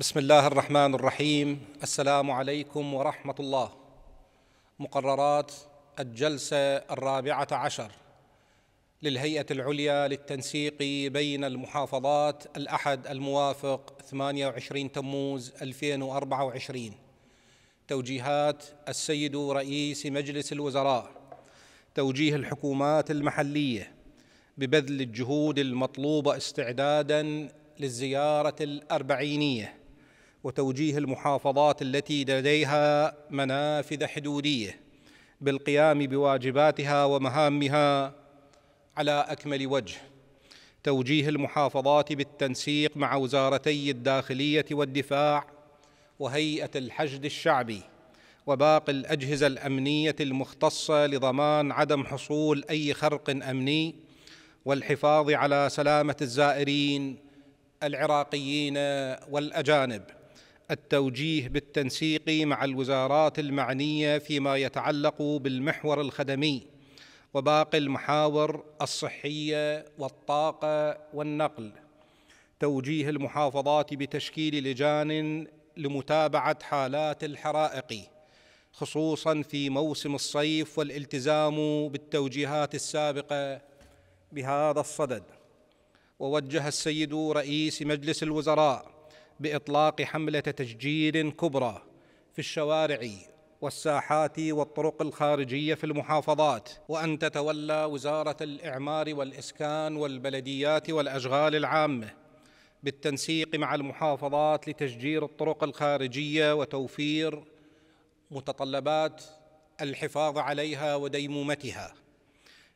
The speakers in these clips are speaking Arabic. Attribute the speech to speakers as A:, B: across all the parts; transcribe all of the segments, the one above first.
A: بسم الله الرحمن الرحيم السلام عليكم ورحمه الله مقررات الجلسه الرابعه عشر للهيئه العليا للتنسيق بين المحافظات الاحد الموافق 28 تموز 2024 توجيهات السيد رئيس مجلس الوزراء توجيه الحكومات المحليه ببذل الجهود المطلوبه استعدادا للزياره الاربعينيه وتوجيه المحافظات التي لديها منافذ حدوديه بالقيام بواجباتها ومهامها على اكمل وجه توجيه المحافظات بالتنسيق مع وزارتي الداخليه والدفاع وهيئه الحشد الشعبي وباقي الاجهزه الامنيه المختصه لضمان عدم حصول اي خرق امني والحفاظ على سلامه الزائرين العراقيين والاجانب التوجيه بالتنسيق مع الوزارات المعنيه فيما يتعلق بالمحور الخدمي وباقي المحاور الصحيه والطاقه والنقل توجيه المحافظات بتشكيل لجان لمتابعه حالات الحرائق خصوصا في موسم الصيف والالتزام بالتوجيهات السابقه بهذا الصدد ووجه السيد رئيس مجلس الوزراء باطلاق حمله تشجير كبرى في الشوارع والساحات والطرق الخارجيه في المحافظات وان تتولى وزاره الاعمار والاسكان والبلديات والاشغال العامه بالتنسيق مع المحافظات لتشجير الطرق الخارجيه وتوفير متطلبات الحفاظ عليها وديمومتها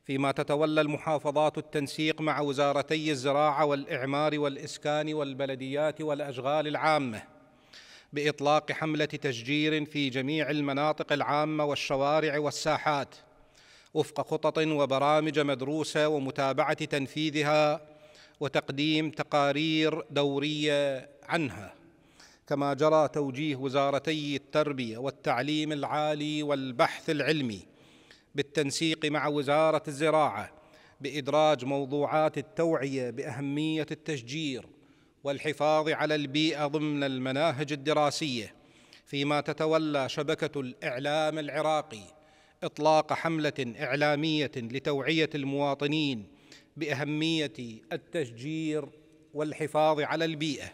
A: فيما تتولى المحافظات التنسيق مع وزارتي الزراعه والاعمار والاسكان والبلديات والاشغال العامه باطلاق حمله تشجير في جميع المناطق العامه والشوارع والساحات وفق خطط وبرامج مدروسه ومتابعه تنفيذها وتقديم تقارير دوريه عنها كما جرى توجيه وزارتي التربيه والتعليم العالي والبحث العلمي بالتنسيق مع وزاره الزراعه بادراج موضوعات التوعيه باهميه التشجير والحفاظ على البيئه ضمن المناهج الدراسيه فيما تتولى شبكه الاعلام العراقي اطلاق حمله اعلاميه لتوعيه المواطنين باهميه التشجير والحفاظ على البيئه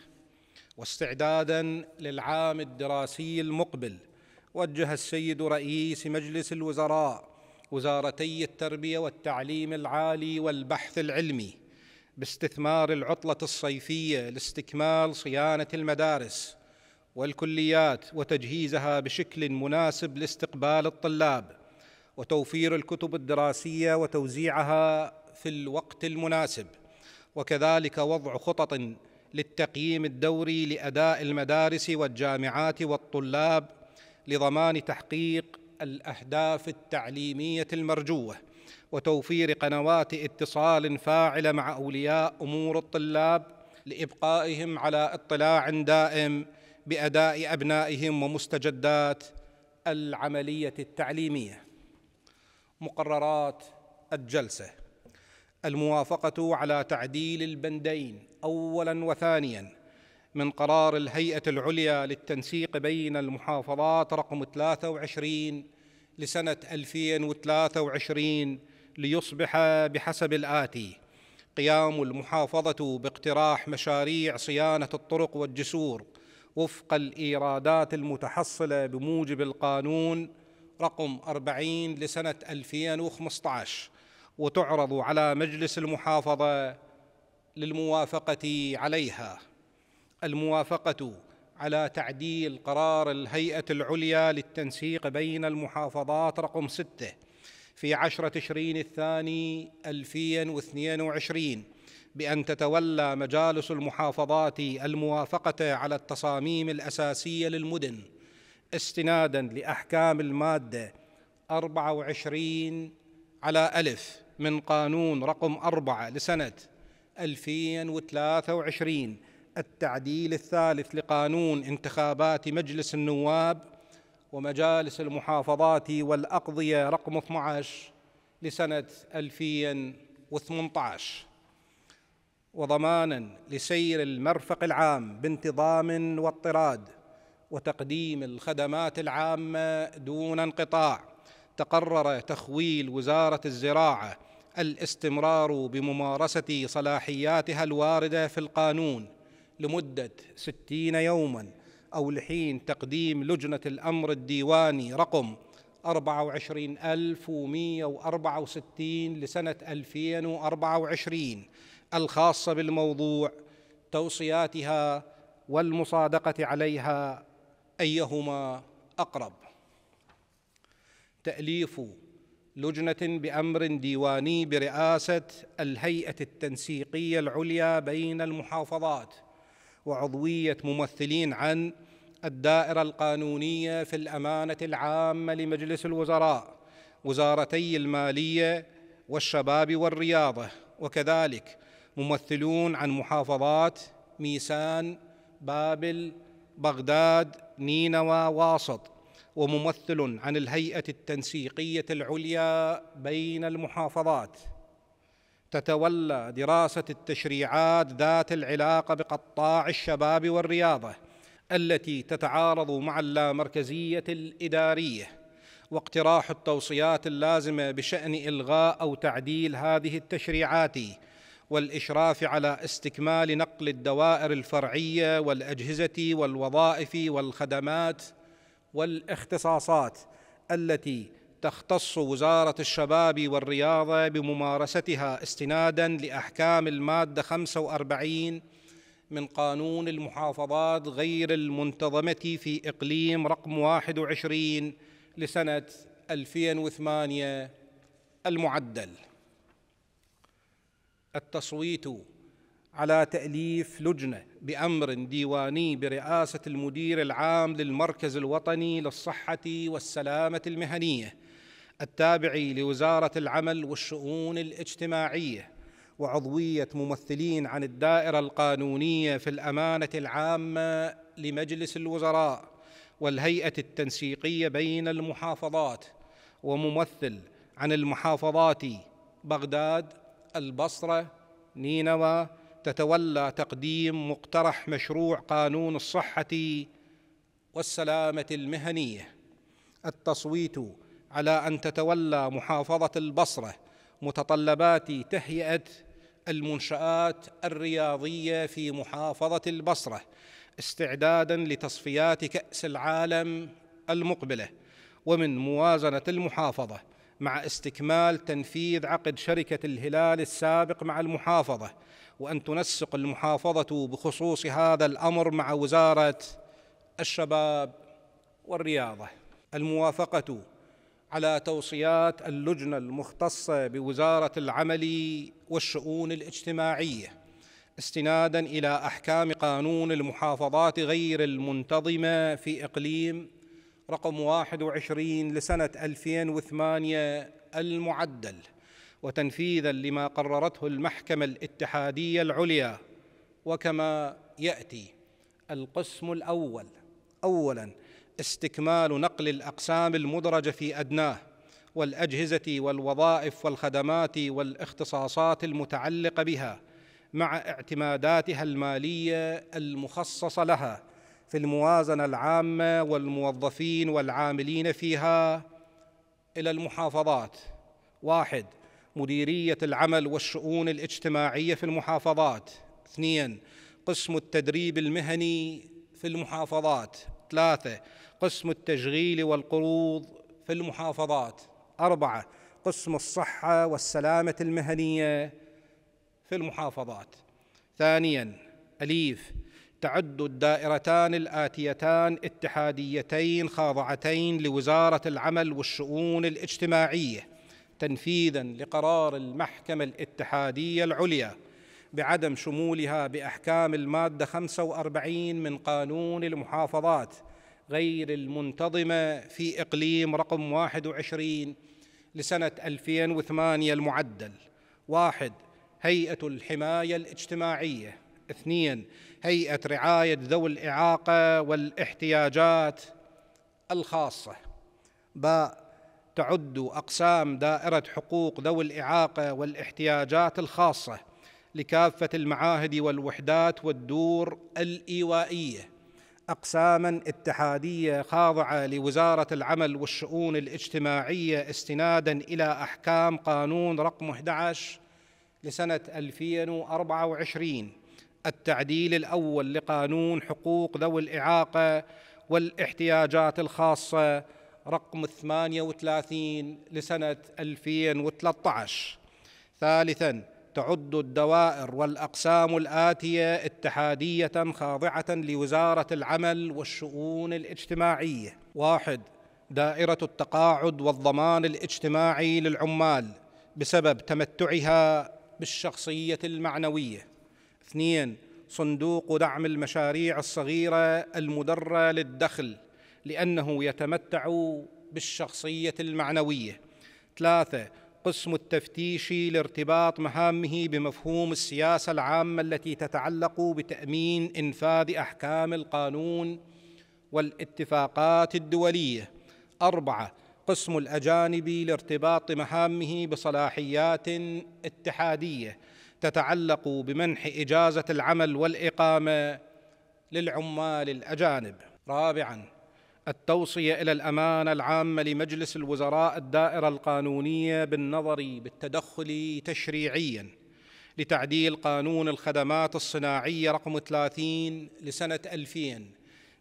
A: واستعدادا للعام الدراسي المقبل وجه السيد رئيس مجلس الوزراء وزارتي التربيه والتعليم العالي والبحث العلمي باستثمار العطله الصيفيه لاستكمال صيانه المدارس والكليات وتجهيزها بشكل مناسب لاستقبال الطلاب وتوفير الكتب الدراسيه وتوزيعها في الوقت المناسب وكذلك وضع خطط للتقييم الدوري لاداء المدارس والجامعات والطلاب لضمان تحقيق الاهداف التعليميه المرجوه وتوفير قنوات اتصال فاعله مع اولياء امور الطلاب لابقائهم على اطلاع دائم باداء ابنائهم ومستجدات العمليه التعليميه مقررات الجلسه الموافقه على تعديل البندين اولا وثانيا من قرار الهيئة العليا للتنسيق بين المحافظات رقم 23 لسنة 2023 ليصبح بحسب الآتي: قيام المحافظة باقتراح مشاريع صيانة الطرق والجسور وفق الإيرادات المتحصلة بموجب القانون رقم 40 لسنة 2015 وتعرض على مجلس المحافظة للموافقة عليها الموافقه على تعديل قرار الهيئه العليا للتنسيق بين المحافظات رقم سته في عشر تشرين الثاني 2022 بأن تتولى مجالس المحافظات الموافقة على التصاميم الأساسية للمدن استنادا لأحكام المادة 24 على ألف من قانون رقم 4 لسنة 2023 التعديل الثالث لقانون انتخابات مجلس النواب ومجالس المحافظات والأقضية رقم 12 لسنة 2018 وضمانا لسير المرفق العام بانتظام واضطراد وتقديم الخدمات العامة دون انقطاع تقرر تخويل وزارة الزراعة الاستمرار بممارسة صلاحياتها الواردة في القانون لمدة ستين يوما أو لحين تقديم لجنة الأمر الديواني رقم 24164 لسنة 2024 الخاصة بالموضوع توصياتها والمصادقة عليها أيهما أقرب تأليف لجنة بأمر ديواني برئاسة الهيئة التنسيقية العليا بين المحافظات وعضويه ممثلين عن الدائره القانونيه في الامانه العامه لمجلس الوزراء وزارتي الماليه والشباب والرياضه وكذلك ممثلون عن محافظات ميسان بابل بغداد نينوى واسط وممثل عن الهيئه التنسيقيه العليا بين المحافظات تتولى دراسه التشريعات ذات العلاقه بقطاع الشباب والرياضه التي تتعارض مع اللامركزيه الاداريه واقتراح التوصيات اللازمه بشان الغاء او تعديل هذه التشريعات والاشراف على استكمال نقل الدوائر الفرعيه والاجهزه والوظائف والخدمات والاختصاصات التي تختص وزارة الشباب والرياضة بممارستها استنادا لأحكام المادة 45 من قانون المحافظات غير المنتظمة في إقليم رقم 21 لسنة 2008 المعدل التصويت على تأليف لجنة بأمر ديواني برئاسة المدير العام للمركز الوطني للصحة والسلامة المهنية التابع لوزاره العمل والشؤون الاجتماعيه وعضويه ممثلين عن الدائره القانونيه في الامانه العامه لمجلس الوزراء والهيئه التنسيقيه بين المحافظات وممثل عن المحافظات بغداد البصره نينوى تتولى تقديم مقترح مشروع قانون الصحه والسلامه المهنيه التصويت على أن تتولى محافظة البصرة متطلبات تهيئة المنشآت الرياضية في محافظة البصرة استعدادا لتصفيات كأس العالم المقبلة ومن موازنة المحافظة مع استكمال تنفيذ عقد شركة الهلال السابق مع المحافظة وأن تنسق المحافظة بخصوص هذا الأمر مع وزارة الشباب والرياضة الموافقة على توصيات اللجنه المختصه بوزاره العمل والشؤون الاجتماعيه استنادا الى احكام قانون المحافظات غير المنتظمه في اقليم رقم 21 لسنه 2008 المعدل وتنفيذا لما قررته المحكمه الاتحاديه العليا وكما ياتي القسم الاول اولا استكمال نقل الاقسام المدرجه في ادناه والاجهزه والوظائف والخدمات والاختصاصات المتعلقه بها مع اعتماداتها الماليه المخصصه لها في الموازنه العامه والموظفين والعاملين فيها الى المحافظات واحد مديريه العمل والشؤون الاجتماعيه في المحافظات اثنين قسم التدريب المهني في المحافظات ثلاثة قسم التشغيل والقروض في المحافظات أربعة قسم الصحة والسلامة المهنية في المحافظات ثانيا أليف تعد الدائرتان الآتيتان اتحاديتين خاضعتين لوزارة العمل والشؤون الاجتماعية تنفيذا لقرار المحكمة الاتحادية العليا بعدم شمولها بأحكام المادة 45 من قانون المحافظات غير المنتظمة في إقليم رقم 21 لسنة 2008 المعدل واحد هيئة الحماية الاجتماعية اثنين هيئة رعاية ذوي الإعاقة والاحتياجات الخاصة باء تعد أقسام دائرة حقوق ذوي الإعاقة والاحتياجات الخاصة لكافة المعاهد والوحدات والدور الإيوائية اقساما اتحاديه خاضعه لوزاره العمل والشؤون الاجتماعيه استنادا الى احكام قانون رقم 11 لسنه 2024 التعديل الاول لقانون حقوق ذوي الاعاقه والاحتياجات الخاصه رقم 38 لسنه 2013 ثالثا تعد الدوائر والاقسام الاتيه اتحاديه خاضعه لوزاره العمل والشؤون الاجتماعيه واحد دائره التقاعد والضمان الاجتماعي للعمال بسبب تمتعها بالشخصيه المعنويه اثنين صندوق دعم المشاريع الصغيره المدره للدخل لانه يتمتع بالشخصيه المعنويه ثلاثه قسم التفتيش لارتباط مهامه بمفهوم السياسه العامه التي تتعلق بتامين انفاذ احكام القانون والاتفاقات الدوليه اربعه قسم الاجانب لارتباط مهامه بصلاحيات اتحاديه تتعلق بمنح اجازه العمل والاقامه للعمال الاجانب رابعا التوصيه الى الامانه العامه لمجلس الوزراء الدائره القانونيه بالنظر بالتدخل تشريعيا لتعديل قانون الخدمات الصناعيه رقم 30 لسنه 2000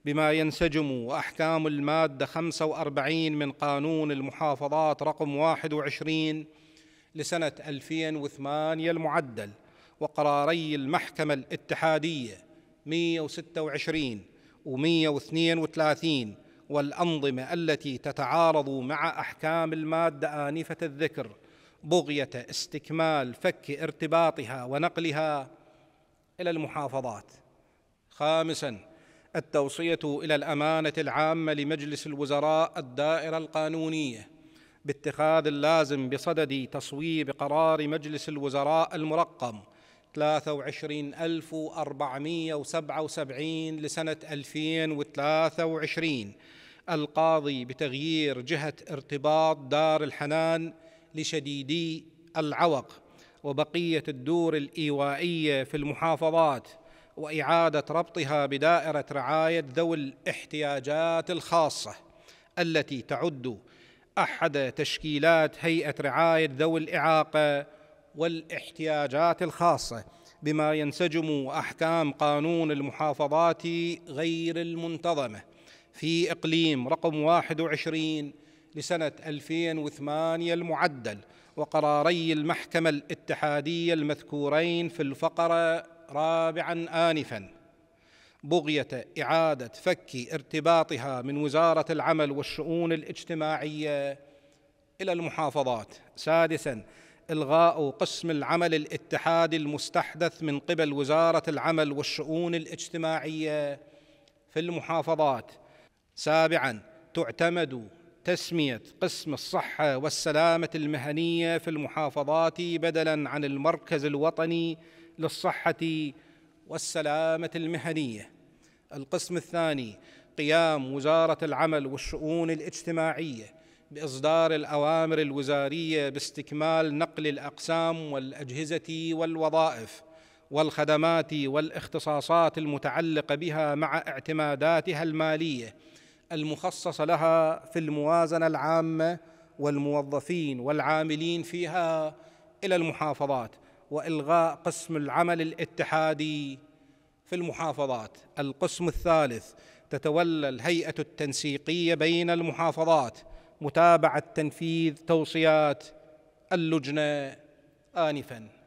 A: بما ينسجم احكام الماده 45 من قانون المحافظات رقم 21 لسنه 2008 المعدل وقراري المحكمه الاتحاديه 126 و132 والأنظمة التي تتعارض مع أحكام المادة آنفة الذكر بغية استكمال فك ارتباطها ونقلها إلى المحافظات خامساً التوصية إلى الأمانة العامة لمجلس الوزراء الدائرة القانونية باتخاذ اللازم بصدد تصويب قرار مجلس الوزراء المرقم 23477 لسنة 2023 القاضي بتغيير جهة ارتباط دار الحنان لشديدي العوق وبقية الدور الإيوائية في المحافظات وإعادة ربطها بدائرة رعاية ذوي الاحتياجات الخاصة التي تعد أحد تشكيلات هيئة رعاية ذوي الإعاقة والاحتياجات الخاصة بما ينسجم أحكام قانون المحافظات غير المنتظمة في إقليم رقم 21 لسنة 2008 المعدل وقراري المحكمة الاتحادية المذكورين في الفقرة رابعا آنفا بغية إعادة فك ارتباطها من وزارة العمل والشؤون الاجتماعية إلى المحافظات سادسا إلغاء قسم العمل الاتحادي المستحدث من قبل وزارة العمل والشؤون الاجتماعية في المحافظات سابعا تعتمد تسمية قسم الصحة والسلامة المهنية في المحافظات بدلا عن المركز الوطني للصحة والسلامة المهنية. القسم الثاني قيام وزارة العمل والشؤون الاجتماعية بإصدار الأوامر الوزارية باستكمال نقل الأقسام والأجهزة والوظائف والخدمات والاختصاصات المتعلقة بها مع اعتماداتها المالية المخصصة لها في الموازنة العامة والموظفين والعاملين فيها إلى المحافظات وإلغاء قسم العمل الاتحادي في المحافظات القسم الثالث تتولى الهيئة التنسيقية بين المحافظات متابعة تنفيذ توصيات اللجنة آنفاً